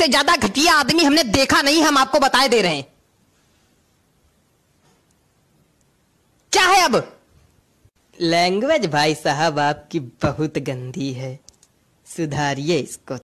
सबसे ज्यादा घटिया आदमी हमने देखा नहीं हम आपको बताए दे रहे हैं क्या है अब लैंग्वेज भाई साहब आपकी बहुत गंदी है सुधारिए इसको